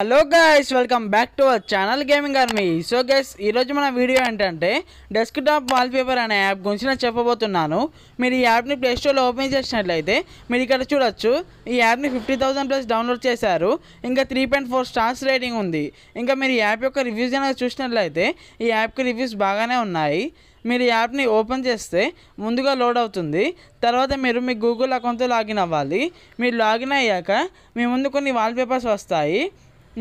hello guys welcome back to our channel gaming army so guys ఈరోజు మన video ఏంటంటే desktop wallpaper అనే app గురించి నేను చెప్పబోతున్నాను మీరు ఈ యాప్ని ప్లేస్టోర్లో ఓపెన్ చేసినట్లయితే మీరు ఇక్కడ చూడొచ్చు ఈ యాప్ని ఫిఫ్టీ థౌసండ్ ప్లస్ డౌన్లోడ్ చేశారు ఇంకా three point four stars rating ఉంది ఇంకా మీరు ఈ యాప్ యొక్క రివ్యూస్ అనేది చూసినట్లయితే ఈ యాప్కి రివ్యూస్ బాగానే ఉన్నాయి మీరు యాప్ని ఓపెన్ చేస్తే ముందుగా లోడ్ అవుతుంది తర్వాత మీరు మీ గూగుల్ అకౌంట్తో లాగిన్ అవ్వాలి మీరు లాగిన్ అయ్యాక మీ ముందు కొన్ని వాల్పేపర్స్ వస్తాయి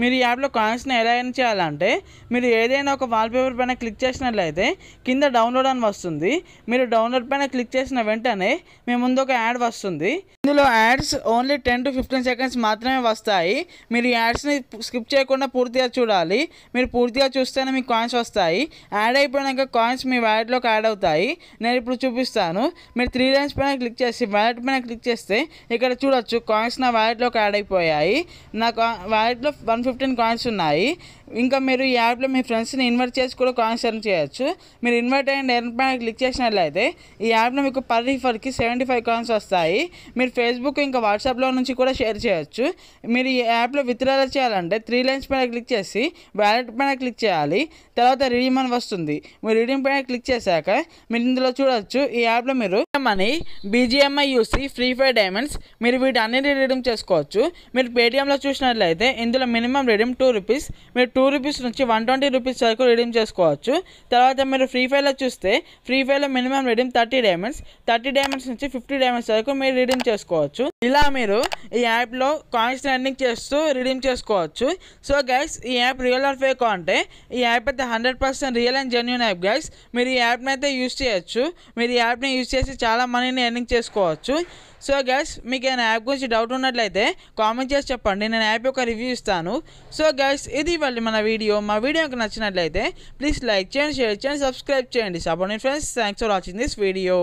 మీరు ఈ యాప్లో కాయిన్స్ని ఎలా ఎర్న్ చేయాలంటే మీరు ఏదైనా ఒక వాల్పేపర్ పైన క్లిక్ చేసినట్లయితే కింద డౌన్లోడ్ అని వస్తుంది మీరు డౌన్లోడ్ పైన క్లిక్ చేసిన వెంటనే మీ ముందు ఒక యాడ్ వస్తుంది ఇందులో ads only ten to fifteen seconds మాత్రమే వస్తాయి మీరు ఈ యాడ్స్ని స్కిప్ చేయకుండా పూర్తిగా చూడాలి మీరు పూర్తిగా చూస్తేనే మీకు కాయిన్స్ వస్తాయి యాడ్ అయిపోయినాక కాయిన్స్ మీ వ్యాలెట్లోకి యాడ్ అవుతాయి నేను ఇప్పుడు చూపిస్తాను మీరు త్రీ లైన్స్ పైన క్లిక్ చేసి వ్యాలెట్ పైన క్లిక్ చేస్తే ఇక్కడ చూడొచ్చు కాయిన్స్ నా వ్యాలెట్లోకి యాడ్ అయిపోయాయి నా వ్యాలెట్లో వన్ ఫిఫ్టీన్ కాయిన్స్ ఉన్నాయి ఇంకా మీరు ఈ యాప్లో మీ ఫ్రెండ్స్ని ఇన్వైట్ చేసి కూడా కాయిన్స్ ఎర్న్ చేయొచ్చు మీరు ఇన్వైట్ అండ్ ఎర్న్ పైన క్లిక్ చేసినట్లయితే ఈ యాప్లో మీకు పర్ రిఫర్కి సెవెంటీ ఫైవ్ కాయిన్స్ వస్తాయి మీరు ఫేస్బుక్ ఇంకా వాట్సాప్లో నుంచి కూడా షేర్ చేయొచ్చు మీరు ఈ యాప్లో విత్డ్రాలు చేయాలంటే త్రీ లైన్స్ పైన క్లిక్ చేసి వ్యాలెట్ పైన క్లిక్ చేయాలి తర్వాత రిడీమ్ అని వస్తుంది మీరు రిడీమ్ పైన క్లిక్ చేశాక మీరు ఇందులో చూడొచ్చు ఈ యాప్లో మీరు money BGMI UC Free Fire diamonds మీరు వీటి అన్నింటినీ రిడీమ్ చేసుకోవచ్చు మీరు పేటిఎంలో చూసినట్లయితే ఇందులో minimum minimum redeem two rupees మీరు టూ రూపీస్ నుంచి వన్ ట్వంటీ రూపీస్ వరకు రిడీమ్ చేసుకోవచ్చు తర్వాత మీరు ఫ్రీ ఫైర్లో చూస్తే ఫ్రీ ఫైర్లో minimum redeem thirty diamonds thirty diamonds నుంచి ఫిఫ్టీ డైమండ్స్ వరకు మీరు రిడీమ్ చేసుకోవచ్చు ఇలా మీరు ఈ యాప్లో కాయిన్స్ రన్నింగ్ చేస్తూ రిడీమ్ చేసుకోవచ్చు సో గైస్ ఈ యాప్ రియల్ ఆర్ ఫేక్ అంటే ఈ యాప్ అయితే hundred percent real and genuine app guys మీరు ఈ యాప్ని అయితే యూస్ చేయొచ్చు మీరు ఈ యాప్ని యూస్ చేసి చాలా మనీని ఎర్నింగ్ చేసుకోవచ్చు సో గైస్ మీకు ఏమైనా యాప్ గురించి డౌట్ ఉన్నట్లయితే కామెంట్ చేసి చెప్పండి నేను యాప్ యొక్క రివ్యూ ఇస్తాను సో గైస్ ఇది వాళ్ళు మన వీడియో మా వీడియోకి నచ్చినట్లయితే ప్లీజ్ లైక్ చేయండి షేర్ చేయండి సబ్స్క్రైబ్ చేయండి support friends thanks for watching this video